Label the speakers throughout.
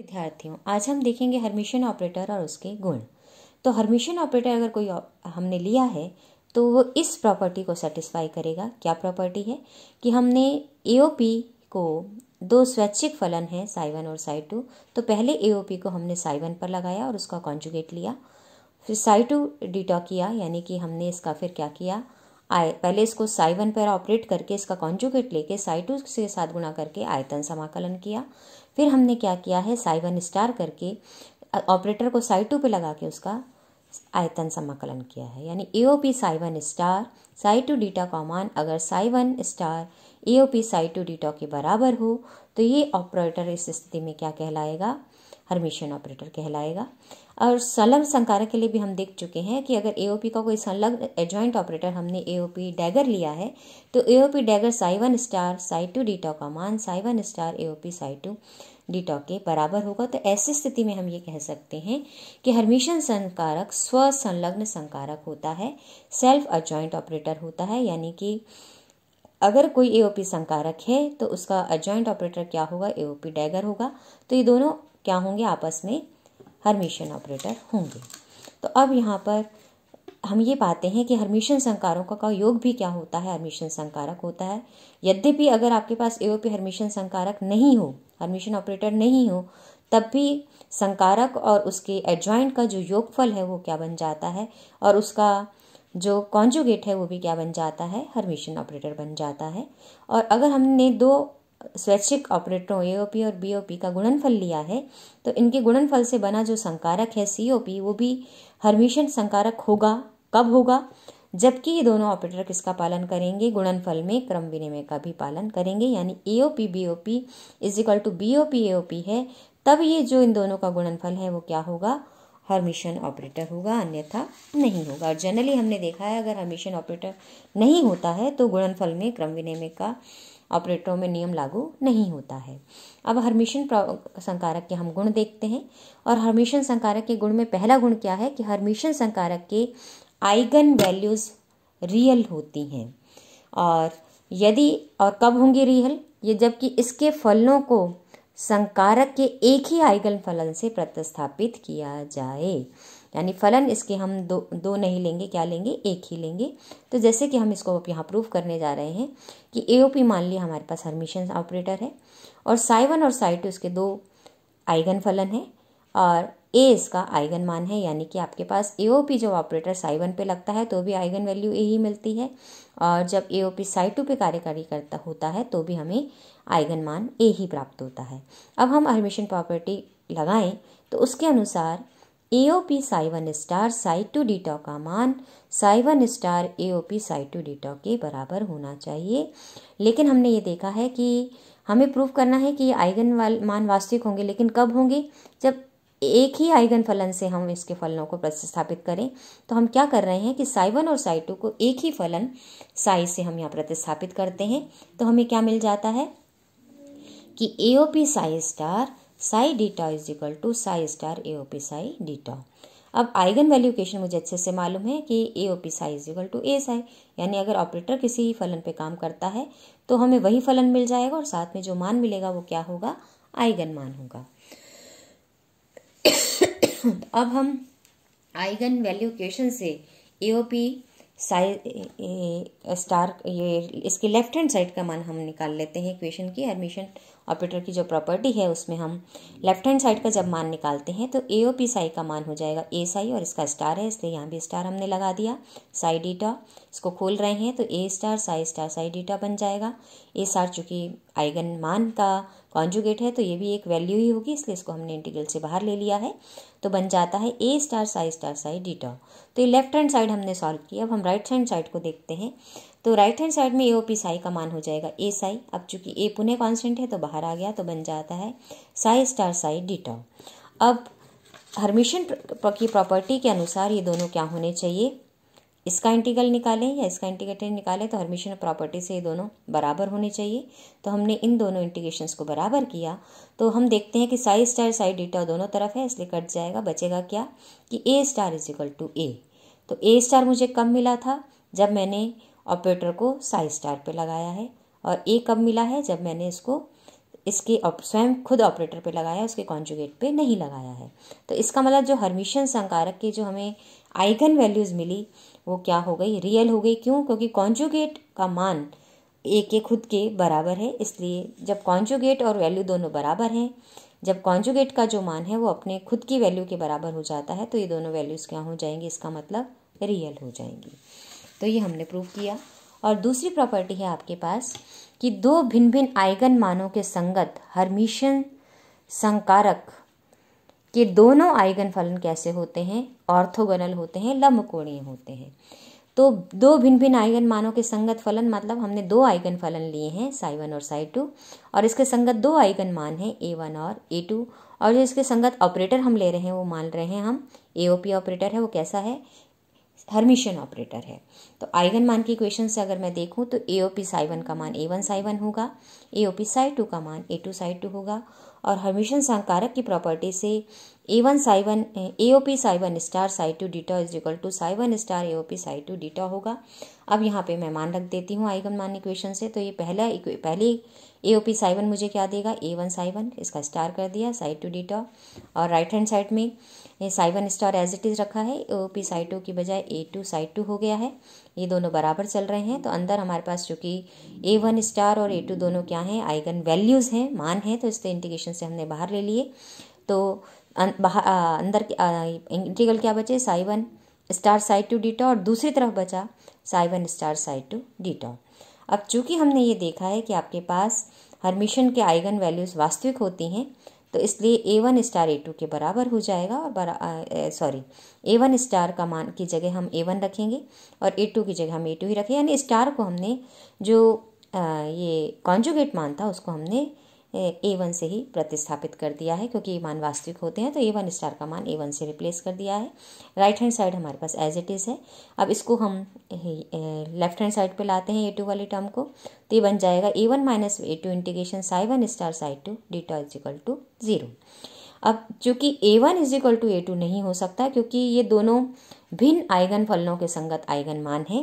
Speaker 1: विद्यार्थियों आज हम देखेंगे हरमिशन ऑपरेटर और उसके गुण तो हरमिशन ऑपरेटर अगर कोई हमने लिया है तो वो इस प्रॉपर्टी को सेटिस्फाई करेगा क्या प्रॉपर्टी है कि हमने ए को दो स्वैच्छिक फलन है साइवन और साई टू तो पहले ए को हमने साइवन पर लगाया और उसका कॉन्जुगेट लिया फिर साई टू डिटॉ किया यानी कि हमने इसका फिर क्या किया आय पहले इसको साइवन पर ऑपरेट करके इसका कॉन्जुगेट लेके साई टू के साथ गुणा करके आयतन समाकलन किया फिर हमने क्या किया है साई वन स्टार करके ऑपरेटर को साई टू पे लगा के उसका आयतन समाकलन किया है यानी A O P psi one star psi two D tau कॉमान अगर psi one star A O P psi two D tau के बराबर हो तो ये ऑपरेटर इस स्थिति में क्या कहलाएगा हर्मिशियन ऑपरेटर कहलाएगा और संलग्न संकारक के लिए भी हम देख चुके हैं कि अगर एओपी का कोई संलग्न एडजॉइंट ऑपरेटर हमने एओपी डैगर लिया है तो AOP dagger psi one star psi two D tau का मान psi one star AOP psi two D tau के बराबर होगा तो ऐसी स्थिति में हम ये कह सकते हैं कि हर्मिशन संकारक स्व संलग्न संकारक होता है सेल्फ अज्वाइंट ऑपरेटर होता है यानी कि अगर कोई एओपी संकारक है तो उसका अज्वाइंट ऑपरेटर क्या होगा एओपी डैगर होगा तो ये दोनों क्या होंगे आपस में हर्मिशन ऑपरेटर होंगे तो अब यहाँ पर हम ये पाते हैं कि हर्मिशन संकारों का, का योग भी क्या होता है हर्मिशन संकारक होता है यद्यपि अगर आपके पास एओपी हर्मिशन संकारक नहीं हो हर्मिशन ऑपरेटर नहीं हो तब भी संकारक और उसके एडजॉइंट का जो योगफल है वो क्या बन जाता है और उसका जो कॉन्जुगेट है वो भी क्या बन जाता है हर्मिशन ऑपरेटर बन जाता है और अगर हमने दो स्वैच्छिक ऑपरेटरों ए और बी ओ पी का गुणनफल लिया है तो इनके गुणनफल से बना जो संकारक है सी ओ पी वो भी हर्मिशन संकारक होगा कब होगा जबकि ये दोनों ऑपरेटर किसका पालन करेंगे गुणनफल में क्रम विनिमय का भी पालन करेंगे यानी A O P B O P is equal to B O P A O P है तब ये जो इन दोनों का गुणनफल है वो क्या होगा हर्मिशन ऑपरेटर होगा अन्यथा नहीं होगा और जनरली हमने देखा है अगर हर्मिशन ऑपरेटर नहीं होता है तो गुणनफल में क्रम विनिमय का ऑपरेटरों में नियम लागू नहीं होता है अब हर्मिशन संकारक के हम गुण देखते हैं और हर्मिशन संकारक के गुण में पहला गुण क्या है कि हर्मिशन संकारक के आइगन वैल्यूज़ रियल होती हैं और यदि और कब होंगे रियल ये जबकि इसके फलनों को संकारक के एक ही आइगन फलन से प्रतिस्थापित किया जाए यानी फलन इसके हम दो दो नहीं लेंगे क्या लेंगे एक ही लेंगे तो जैसे कि हम इसको यहाँ प्रूव करने जा रहे हैं कि ए ओ पी मान लिया हमारे पास हरमिशन ऑपरेटर है और साई वन और साई टू इसके दो आइगन फलन है और ए इसका आइगन मान है यानी कि आपके पास ए ओ पी जब ऑपरेटर साई वन पे लगता है तो भी आइगन वैल्यू ए ही मिलती है और जब A O P psi two पे कार्यकारी करता होता है तो भी हमें आइगन मान ए ही प्राप्त होता है अब हम हर्मिशन प्रॉपर्टी लगाएं तो उसके अनुसार A O P psi one star psi two tau का मान psi one star A O P psi two tau के बराबर होना चाहिए लेकिन हमने ये देखा है कि हमें प्रूव करना है कि ये आइगन मान वास्तविक होंगे लेकिन कब होंगे जब एक ही आइगन फलन से हम इसके फलनों को प्रतिस्थापित करें तो हम क्या कर रहे हैं कि साई वन और साई टू को एक ही फलन साई से हम यहाँ प्रतिस्थापित करते हैं तो हमें क्या मिल जाता है कि A O P psi star psi D tau is equal to psi star A O P psi D tau अब आइगन वैल्यू इक्वेशन मुझे अच्छे से मालूम है कि A O P psi is equal to A psi यानी अगर ऑपरेटर किसी ही फलन पे काम करता है तो हमें वही फलन मिल जाएगा और साथ में जो मान मिलेगा वो क्या होगा आइगन मान होगा अब हम आइगन वैल्यू क्वेश्चन से ए पी साइज स्टार ये इसके लेफ्ट हैंड साइड का मान हम निकाल लेते हैं क्वेश्चन की एडमिशन ऑपरेटर की जो प्रॉपर्टी है उसमें हम लेफ्ट हैंड साइड का जब मान निकालते हैं तो ए ओ पी साई का मान हो जाएगा ए साई और इसका स्टार है इसलिए यहाँ भी स्टार हमने लगा दिया साई डीटा इसको खोल रहे हैं तो A star psi star psi D tau बन जाएगा ए स्टार चूंकि आइगन मान का कॉन्जुगेट है तो ये भी एक वैल्यू ही होगी इसलिए इसको हमने इंटीग्रल से बाहर ले लिया है तो बन जाता है A star psi star psi D tau तो ये लेफ्ट हैंड साइड हमने सॉल्व किया अब हम राइट हैंड साइड को देखते हैं तो राइट हैंड साइड में ए ओ पी साई का मान हो जाएगा ए साई अब चूंकि ए पुणे कांस्टेंट है तो बाहर आ गया तो बन जाता है साई स्टार साई डी अब हर्मिशन की प्रॉपर्टी के अनुसार ये दोनों क्या होने चाहिए इसका इंटीग्रल निकालें या इसका इंटीग्रेटर निकालें तो हर्मिशन प्रॉपर्टी से ये दोनों बराबर होने चाहिए तो हमने इन दोनों इंटीग्रेशंस को बराबर किया तो हम देखते हैं कि साई स्टार साई डीटा दोनों तरफ है इसलिए कट जाएगा बचेगा क्या कि A star is equal to A तो ए स्टार मुझे कब मिला था जब मैंने ऑपरेटर को साइज स्टार पे लगाया है और ए कब मिला है जब मैंने इसको इसके स्वयं खुद ऑपरेटर पे लगाया उसके कॉन्जुगेट पे नहीं लगाया है तो इसका मतलब जो हरमिशन संकारक की जो हमें आइगन वैल्यूज़ मिली वो क्या हो गई रियल हो गई क्यों क्योंकि कॉन्जुगेट का मान ए के खुद के बराबर है इसलिए जब कॉन्जुगेट और वैल्यू दोनों बराबर हैं जब कॉन्जुगेट का जो मान है वो अपने खुद की वैल्यू के बराबर हो जाता है तो ये दोनों वैल्यूज़ क्या हो जाएंगी इसका मतलब रियल हो जाएंगी तो ये हमने प्रूव किया और दूसरी प्रॉपर्टी है आपके पास कि दो भिन्न भिन्न आयगन मानों के संगत हरमिशन संकारक के दोनों आयगन फलन कैसे होते हैं ऑर्थोगोनल होते हैं लम्बकोणीय होते हैं तो दो भिन्न भिन्न आयगन मानों के संगत फलन मतलब हमने दो आयगन फलन लिए हैं साई वन और साई टू और इसके संगत दो आयगन मान हैं ए वन और ए टू और जो इसके संगत ऑपरेटर हम ले रहे हैं वो मान रहे हैं हम ए ओ पी ऑपरेटर है वो कैसा है हर्मिशियन ऑपरेटर है तो आइगन मान की इक्वेशन से अगर मैं देखूं तो A O P psi one का मान ए वन साई वन होगा A O P psi two का मान ए टू साई टू होगा और हर्मिशियन संकारक की प्रॉपर्टी से one A O P psi one star psi two D tau is equal to psi one star P psi two D tau होगा अब यहाँ पे मैं मान रख देती हूँ आइगन मान इक्वेशन से तो ये पहला पहले पी साई वन मुझे क्या देगा वन साई वन इसका स्टार कर दिया साई टू डीटा और राइट हैंड साइड में psi one star as it is रखा है A O P psi two की बजाय ए टू साई टू हो गया है ये दोनों बराबर चल रहे हैं तो अंदर हमारे पास चूँकि ए वन स्टार और ए टू दोनों क्या हैं आइगन वैल्यूज़ हैं मान हैं तो इसके इंटीग्रेशन से हमने बाहर ले लिए तो अं- अंदर इंटीग्रल क्या बचे psi one star psi two D tau और दूसरी तरफ बचा psi one star psi two D tau अब चूंकि हमने ये देखा है कि आपके पास हरमिशन के आइगन वैल्यूज़ वास्तविक होती हैं तो इसलिए A one star A two के बराबर हो जाएगा और सॉरी ए वन स्टार का मान की जगह हम ए वन रखेंगे और ए टू की जगह हम ए टू ही रखें यानी स्टार को हमने जो आ, ये कॉन्जुगेट मान था उसको हमने ए वन से ही प्रतिस्थापित कर दिया है क्योंकि ये मान वास्तविक होते हैं तो ए वन स्टार का मान ए वन से रिप्लेस कर दिया है राइट हैंड साइड हमारे पास एज इट इज़ है अब इसको हम लेफ्ट हैंड साइड पे लाते हैं ए टू वाली टर्म को तो ये बन जाएगा A one minus A two integration psi one star psi two D two is equal to zero अब चूँकि A one is equal to A two नहीं हो सकता क्योंकि ये दोनों भिन्न आयगन फलनों के संगत आयगन मान है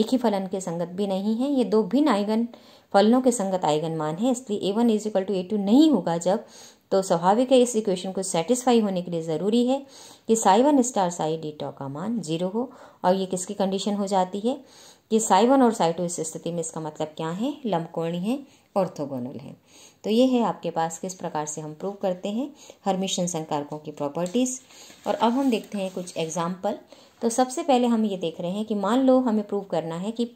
Speaker 1: एक ही फलन के संगत भी नहीं है ये दो भिन्न आयगन फलनों के संगत आयगन मान है इसलिए A one is equal to A two नहीं होगा जब तो स्वाभाविक है इस इक्वेशन को सेटिस्फाई होने के लिए ज़रूरी है कि psi one star psi D tau का मान जीरो हो और ये किसकी कंडीशन हो जाती है कि साई वन और साई टू इस स्थिति में इसका मतलब क्या है लंबकोणी है ऑर्थोगोनल है तो ये है आपके पास किस प्रकार से हम प्रूव करते हैं हर्मिशन संकारकों की प्रॉपर्टीज़ और अब हम देखते हैं कुछ एग्जाम्पल तो सबसे पहले हम ये देख रहे हैं कि मान लो हमें प्रूव करना है कि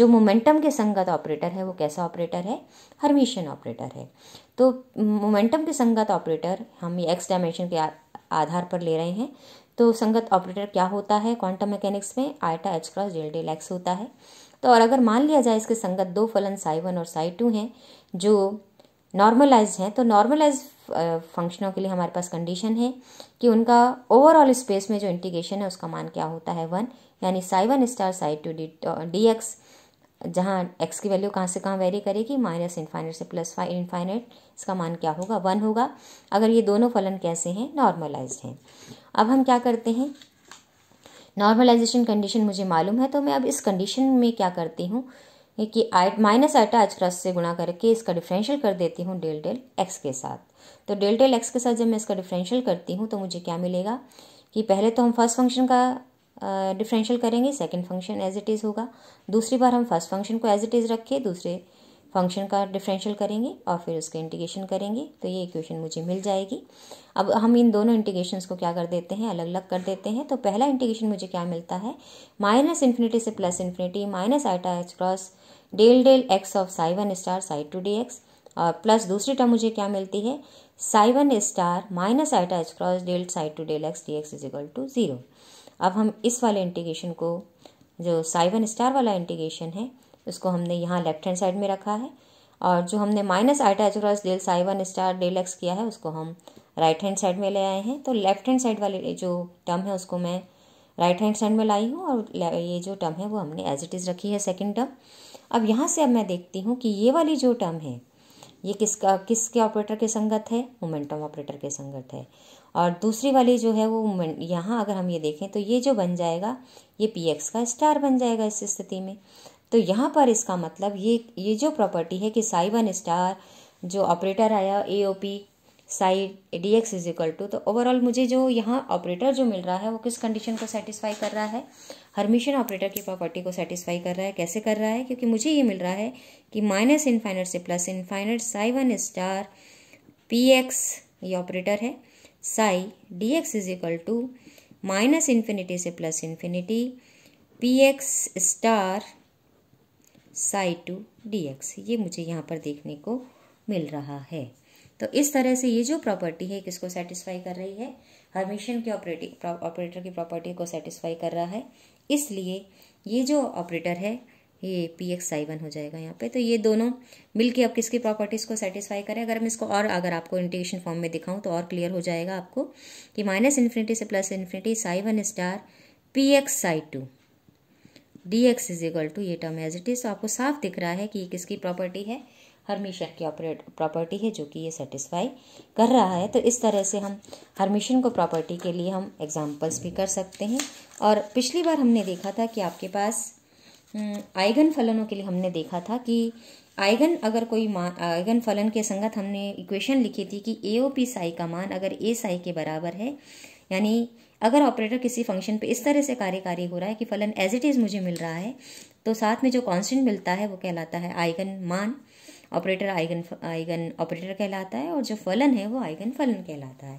Speaker 1: जो मोमेंटम के संगत ऑपरेटर है वो कैसा ऑपरेटर है हर्मिशियन ऑपरेटर है तो मोमेंटम के संगत ऑपरेटर हम ये एक्स डायमेंशन के आधार पर ले रहे हैं तो संगत ऑपरेटर क्या होता है क्वांटम मैकेनिक्स में iota H cross del del X होता है तो और अगर मान लिया जाए इसके संगत दो फलन साई वन और साई टू हैं जो नॉर्मलाइज हैं तो नॉर्मलाइज फंक्शनों के लिए हमारे पास कंडीशन है कि उनका ओवरऑल स्पेस में जो इंटीग्रेशन है उसका मान क्या होता है वन यानी psi one star psi two D D X जहाँ एक्स की वैल्यू कहाँ से कहाँ वेरी करेगी माइनस इन्फाइनेट से प्लस फाइव इन्फाइनेट इसका मान क्या होगा वन होगा अगर ये दोनों फलन कैसे हैं नॉर्मलाइज हैं अब हम क्या करते हैं नॉर्मलाइजेशन कंडीशन मुझे मालूम है तो मैं अब इस कंडीशन में क्या करती हूँ कि I minus iota H cross से गुणा करके इसका डिफरेंशियल कर देती हूँ डेल डेल एक्स के साथ तो डेल्टा एल एक्स के साथ जब मैं इसका डिफरेंशियल करती हूँ तो मुझे क्या मिलेगा कि पहले तो हम फर्स्ट फंक्शन का डिफरेंशियल करेंगे second function as it is होगा दूसरी बार हम फर्स्ट फंक्शन को एज इट इज़ रख के दूसरे फंक्शन का डिफरेंशियल करेंगे और फिर उसके इंटीग्रेशन करेंगे तो ये इक्वेशन मुझे मिल जाएगी अब हम इन दोनों इंटीग्रेशंस को क्या कर देते हैं अलग अलग कर देते हैं तो पहला इंटीग्रेशन मुझे क्या मिलता है माइनस इन्फिनिटी से plus infinity minus iota H cross del del X of psi one star psi two D X और uh, प्लस दूसरी टर्म मुझे क्या मिलती है psi one star minus iota H cross del psi two del X D x is equal to zero अब हम इस वाले इंटीग्रेशन को जो साई वन स्टार वाला इंटीग्रेशन है उसको हमने यहाँ लेफ्ट हैंड साइड में रखा है और जो हमने minus iota H cross del psi one star del X किया है उसको हम राइट हैंड साइड में ले आए हैं तो लेफ्ट हैंड साइड वाले जो टर्म है उसको मैं राइट हैंड साइड में लाई हूँ और ये जो टर्म है वो हमने एज इट इज़ रखी है सेकेंड टर्म अब यहाँ से अब मैं देखती हूँ कि ये वाली जो टर्म है ये किसका किसके ऑपरेटर के संगत है मोमेंटम ऑपरेटर के संगत है और दूसरी वाली जो है वो यहाँ अगर हम ये देखें तो ये जो बन जाएगा ये पी एक्स का स्टार बन जाएगा इस स्थिति में तो यहाँ पर इसका मतलब ये ये जो प्रॉपर्टी है कि साई वन स्टार जो ऑपरेटर आया A O P psi D x is equal to तो ओवरऑल मुझे जो यहाँ ऑपरेटर जो मिल रहा है वो किस कंडीशन को सेटिस्फाई कर रहा है हर्मिशन ऑपरेटर की प्रॉपर्टी को सेटिस्फाई कर रहा है कैसे कर रहा है क्योंकि मुझे ये मिल रहा है कि माइनस इनफाइनट से plus infinite psi one star P X ये ऑपरेटर है psi D x is equal to minus infinity से plus infinity P X star psi two D X ये मुझे यहाँ पर देखने को मिल रहा है तो इस तरह से ये जो प्रॉपर्टी है किसको सेटिस्फाई कर रही है हर्मिशन के ऑपरेटिंग ऑपरेटर की प्रॉपर्टी को सेटिस्फाई कर रहा है इसलिए ये जो ऑपरेटर है ये पी एक्स आई वन हो जाएगा यहाँ पे तो ये दोनों मिलके अब किसकी प्रॉपर्टीज़ को सेटिस्फाई करें अगर हम इसको और अगर आपको इंटीग्रेशन फॉर्म में दिखाऊं तो और क्लियर हो जाएगा आपको कि माइनस इन्फिनिटी से plus infinity psi one star P X psi two D x is equal to ये टर्म एज इट इज़ तो आपको साफ दिख रहा है कि ये किसकी प्रॉपर्टी है हर्मिशन की प्रॉपर्टी है जो कि ये सेटिस्फाई कर रहा है तो इस तरह से हम हर्मिशन को प्रॉपर्टी के लिए हम एग्जाम्पल्स भी कर सकते हैं और पिछली बार हमने देखा था कि आपके पास हम्म, आइगन फलनों के लिए हमने देखा था कि आइगन अगर कोई मान आइगन फलन के संगत हमने इक्वेशन लिखी थी कि ए ओ पी साई का मान अगर ए साई के बराबर है यानी अगर ऑपरेटर किसी फंक्शन पे इस तरह से कार्यकारी हो रहा है कि फलन एज इट इज़ मुझे मिल रहा है तो साथ में जो कांस्टेंट मिलता है वो कहलाता है आइगन मान ऑपरेटर आइगन आइगन ऑपरेटर कहलाता है और जो फलन है वो आइगन फलन कहलाता है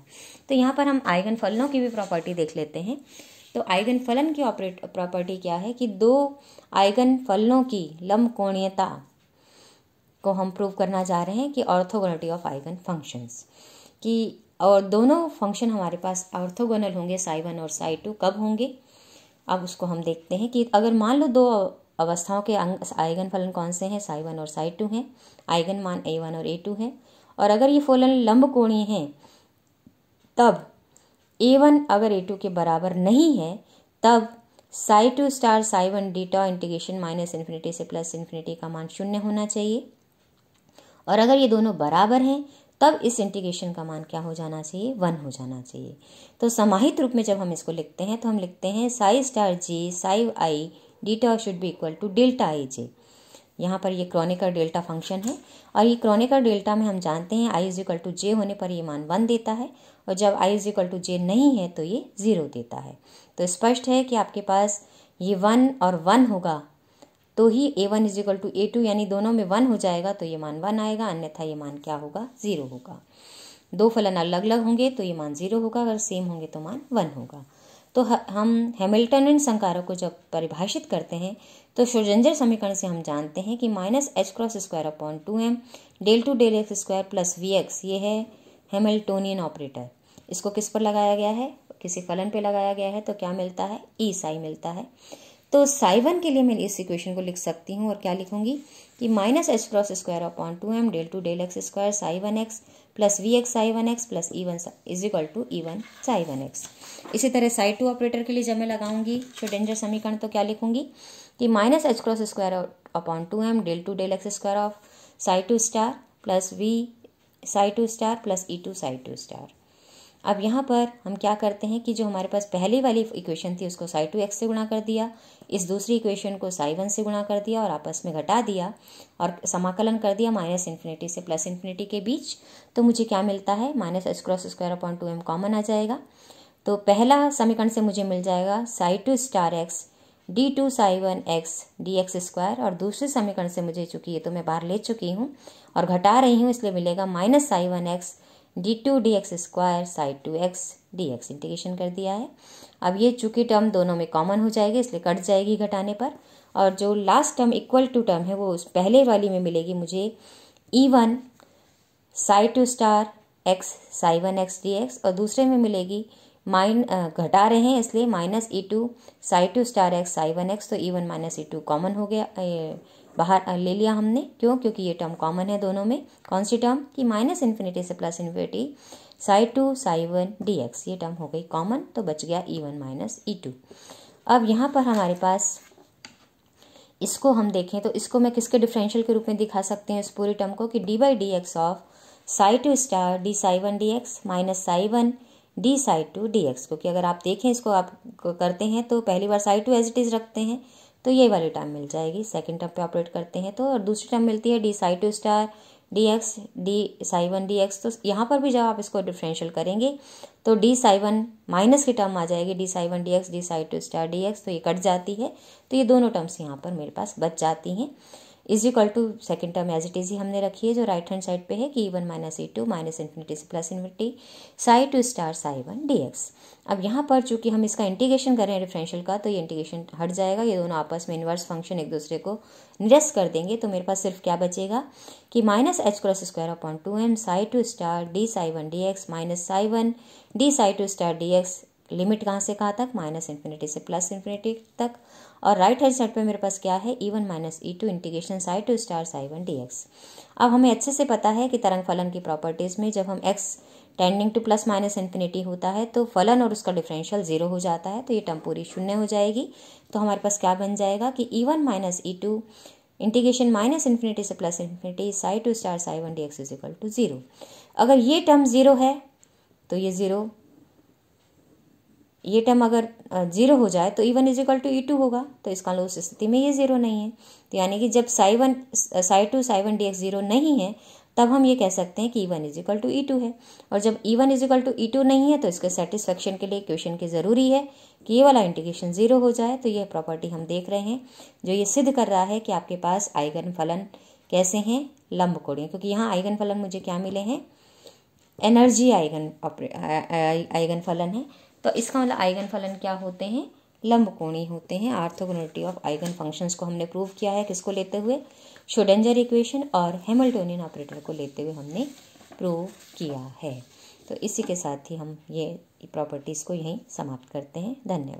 Speaker 1: तो यहाँ पर हम आइगन फलनों की भी प्रॉपर्टी देख लेते हैं तो आइगन फलन की ऑपरेट प्रॉपर्टी क्या है कि दो आइगन फलनों की लम्बकोणीयता को हम प्रूव करना चाह रहे हैं कि ऑर्थोगोनिटी ऑफ आइगन फंक्शंस कि और दोनों फंक्शन हमारे पास ऑर्थोगोनल होंगे साई वन और साई टू कब होंगे अब उसको हम देखते हैं कि अगर मान लो दो अवस्थाओं के अंग आइगन फलन कौन से हैं साई वन और साई टू हैं आइगन मान ए वन और ए टू है और अगर ये फलन लंब कोणीय हैं तब ए वन अगर ए टू के बराबर नहीं है तब psi two star psi one D tau integration minus infinity से प्लस इन्फिनिटी का मान शून्य होना चाहिए और अगर ये दोनों बराबर हैं तब इस इंटीग्रेशन का मान क्या हो जाना चाहिए वन हो जाना चाहिए तो समाहित रूप में जब हम इसको लिखते हैं तो हम लिखते हैं psi star J psi I D tau should be equal to delta A J यहाँ पर ये क्रॉनिकर डेल्टा फंक्शन है और ये क्रॉनिकर डेल्टा में हम जानते हैं I is equal to J होने पर ये मान वन देता है और जब I is equal to J नहीं है तो ये ज़ीरो देता है तो स्पष्ट है कि आपके पास ये वन और वन होगा तो ही A one is equal to A two यानी दोनों में वन हो जाएगा तो ये मान वन आएगा अन्यथा ये मान क्या होगा ज़ीरो होगा दो फलन अलग अलग होंगे तो ये मान ज़ीरो होगा अगर सेम होंगे तो मान वन होगा तो हम हैमिल्टनियन संकारों को जब परिभाषित करते हैं तो श्रोजेंजर समीकरण से हम जानते हैं कि minus H cross square upon two M del two del X square plus V X ये है हेमिल्टोनियन ऑपरेटर इसको किस पर लगाया गया है किसी फलन पे लगाया गया है तो क्या मिलता है ई e साई मिलता है तो साई वन के लिए मैं इस इक्वेशन को लिख सकती हूँ और क्या लिखूंगी कि minus H cross square upon two M del two del X square psi one X plus V X psi one X plus E one is equal to E one psi one X इसी तरह Sai to operator के लिए जब मैं लगाऊंगी शोडेंजर समीकरण तो क्या लिखूंगी कि minus H cross square upon two M del two del X square of psi two star plus V psi two star plus E two psi two star अब यहाँ पर हम क्या करते हैं कि जो हमारे पास पहली वाली इक्वेशन थी उसको साई टू एक्स से गुणा कर दिया इस दूसरी इक्वेशन को साई वन से गुणा कर दिया और आपस में घटा दिया और समाकलन कर दिया माइनस इन्फिनिटी से प्लस इन्फिनिटी के बीच तो मुझे क्या मिलता है minus H cross square upon two M common आ जाएगा तो पहला समीकरण से मुझे मिल जाएगा psi two star X D two psi one X D X square और दूसरे समीकरण से मुझे चुकी है तो मैं बाहर ले चुकी हूँ और घटा रही हूँ इसलिए मिलेगा minus psi one X D two D X square psi two X D X integration कर दिया है अब ये चूंकि टर्म दोनों में कॉमन हो जाएगी इसलिए कट जाएगी घटाने पर और जो last term equal to term है वो उस पहले वाली में मिलेगी मुझे E one psi two star X psi one X D X और दूसरे में मिलेगी माइन घटा रहे हैं इसलिए माइनस ई two psi two star X psi one X तो ई वन माइनस ई टू कॉमन हो गया बाहर ले लिया हमने क्यों क्योंकि ये टर्म कॉमन है दोनों में कौन सी टर्म कि माइनस इन्फिनिटी से plus infinity psi two psi one D X ये टर्म हो गई कॉमन तो बच गया ई वन माइनस ई टू अब यहाँ पर हमारे पास इसको हम देखें तो इसको मैं किसके डिफरेंशियल के रूप में दिखा सकते हैं इस पूरी टर्म को कि D by D X of psi two star D psi one D x minus psi one D psi two D X क्योंकि अगर आप देखें इसको आप करते हैं तो पहली बार psi two as it is रखते हैं तो ये वाली टर्म मिल जाएगी सेकेंड टर्म पे ऑपरेट करते हैं तो और दूसरी टर्म मिलती है D psi two star D X D psi one D X तो यहाँ पर भी जब आप इसको डिफ्रेंशियल करेंगे तो डी साई वन माइनस की टर्म आ जाएगी D psi one D X D psi two star D X तो ये कट जाती है तो ये दोनों टर्म्स यहाँ पर मेरे पास बच जाती हैं is equal to second term as it is ही हमने रखी है जो राइट हैंड साइड पे है कि ई वन माइनस ई टू माइनस इन्फिनिटी से plus infinity psi two star psi one D x अब यहाँ पर चूंकि हम इसका इंटीग्रेशन कर रहे हैं डिफरेंशियल का तो ये इंटीग्रेशन हट जाएगा ये दोनों आपस में इन्वर्स फंक्शन एक दूसरे को निरस्त कर देंगे तो मेरे पास सिर्फ क्या बचेगा कि minus H cross square upon two m psi two star D psi one D x minus psi one D psi two star D x limit कहाँ से कहाँ तक माइनस इन्फिनिटी से प्लस इन्फिनिटी तक और राइट हैंड साइड पे मेरे पास क्या है ई वन माइनस ई two integration psi two star psi one D x अब हमें अच्छे से पता है कि तरंग फलन की प्रॉपर्टीज़ में जब हम x tending to plus minus infinity होता है तो फलन और उसका डिफरेंशियल जीरो हो जाता है तो ये टर्म पूरी शून्य हो जाएगी तो हमारे पास क्या बन जाएगा कि ई वन माइनस ई टू इंटीग्रेशन माइनस इन्फिनिटी से plus infinity psi two star psi one D x is equal to zero अगर ये टर्म ज़ीरो है तो ये ज़ीरो ये टर्म अगर जीरो हो जाए तो ई one is equal to e two होगा तो इसका उस स्थिति में ये जीरो नहीं है तो यानी कि जब psi one psi two psi one D x zero नहीं है तब हम ये कह सकते हैं कि ई one is equal to e two है और जब e one is equal to e two नहीं है तो इसके सेटिस्फेक्शन के लिए क्वेश्चन की ज़रूरी है कि ये वाला इंटीग्रेशन ज़ीरो हो जाए तो यह प्रॉपर्टी हम देख रहे हैं जो ये सिद्ध कर रहा है कि आपके पास आइगन फलन कैसे हैं लंब कोड़ियाँ क्योंकि यहाँ आइगन फलन मुझे क्या मिले हैं एनर्जी आइगन आइगन फलन है तो इसका मतलब आइगन फलन क्या होते हैं कोणी होते हैं आर्थोगोनिटी ऑफ आइगन फंक्शंस को हमने प्रूव किया है किसको लेते हुए शोडेंजर इक्वेशन और हेमल्टोनियन ऑपरेटर को लेते हुए हमने प्रूव किया है तो इसी के साथ ही हम ये प्रॉपर्टीज़ को यहीं समाप्त करते हैं धन्यवाद